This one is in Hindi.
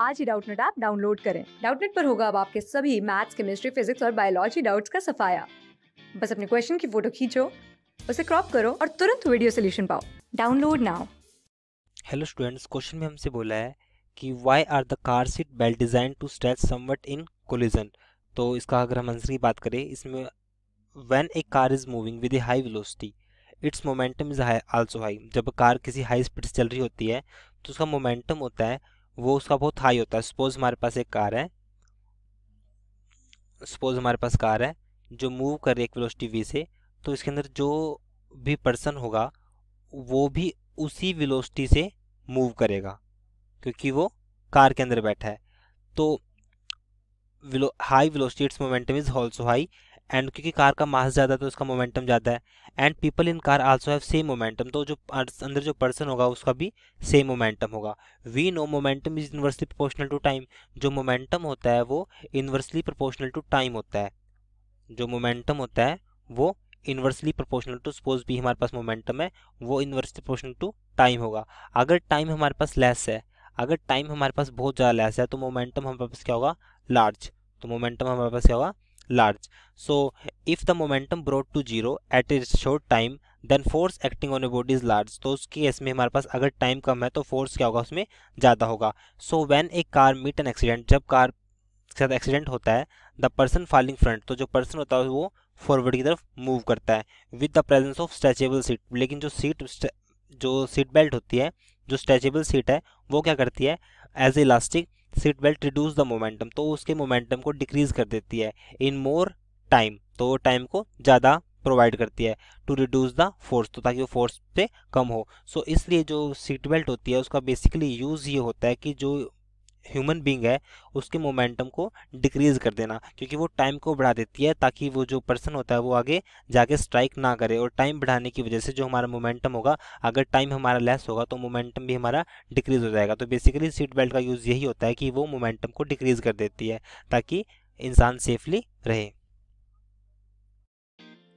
आज ही डाउटनेट ऐप डाउनलोड करें डाउटनेट पर होगा अब आपके सभी मैथ्स केमिस्ट्री फिजिक्स और बायोलॉजी डाउट्स का सफाया बस अपने क्वेश्चन की फोटो खींचो उसे क्रॉप करो और तुरंत वीडियो सोल्यूशन पाओ download now hello students question में हमसे बोला है कि why are the car seat belt design to stretch somewhat in collision तो इसका अगर हम आंसर की बात करें इसमें when a car is moving with a high velocity its momentum is high also high जब कार किसी हाई स्पीड से चल रही होती है तो उसका मोमेंटम होता है वो उसका बहुत हाई होता है सपोज हमारे पास एक कार है सपोज हमारे पास कार है जो मूव कर रही है एक वेलोसिटी वी से तो इसके अंदर जो भी पर्सन होगा वो भी उसी वेलोसिटी से मूव करेगा क्योंकि वो कार के अंदर बैठा है तो high velocity its momentum is also high and क्योंकि कार का मास ज़्यादा है तो उसका मोमेंटम ज़्यादा है and people in car also have same momentum तो जो अंदर जो पर्सन होगा उसका भी सेम मोमेंटम होगा we know momentum is inversely proportional to time जो मोमेंटम होता है वो इनवर्सली प्रोपोर्शनल टू टाइम होता है जो मोमेंटम होता है वो इन्वर्सली प्रोपोर्शनल टू सपोज भी हमारे पास मोमेंटम है वो इन्वर्सली प्रोपोर्शनल टू टाइम होगा अगर टाइम हमारे पास लेस है अगर टाइम हमारे पास बहुत ज़्यादा लेस है तो मोमेंटम हमारे पास क्या होगा लार्ज तो मोमेंटम हमारे पास क्या होगा large. So if the momentum brought to zero at a short time then force acting on a body is large तो उसकी केस में हमारे पास अगर टाइम कम है तो फोर्स क्या होगा उसमें ज़्यादा होगा so when a car meet an accident जब कार के साथ एक्सीडेंट होता है द पर्सन फॉलिंग फ्रंट तो जो पर्सन होता है वो फॉरवर्ड की तरफ मूव करता है with the presence of stretchable seat लेकिन जो सीट जो सीट बेल्ट होती है जो स्ट्रेचेबल सीट है वो क्या करती है as elastic seat belt reduce the momentum तो उसके मोमेंटम को डिक्रीज कर देती है इन मोर टाइम तो टाइम को ज़्यादा प्रोवाइड करती है टू रिड्यूस द फोर्स तो ताकि वो फोर्स पे कम हो सो so, इसलिए जो सीट बेल्ट होती है उसका बेसिकली यूज़ ये होता है कि जो ह्यूमन बींग है उसके मोमेंटम को डिक्रीज़ कर देना क्योंकि वो टाइम को बढ़ा देती है ताकि वो जो पर्सन होता है वो आगे जाके स्ट्राइक ना करे और टाइम बढ़ाने की वजह से जो हमारा मोमेंटम होगा अगर टाइम हमारा लेस होगा तो मोमेंटम भी हमारा डिक्रीज़ हो जाएगा तो बेसिकली सीट बेल्ट का यूज़ यही होता है कि वो मोमेंटम को डिक्रीज़ कर देती है ताकि इंसान सेफली रहे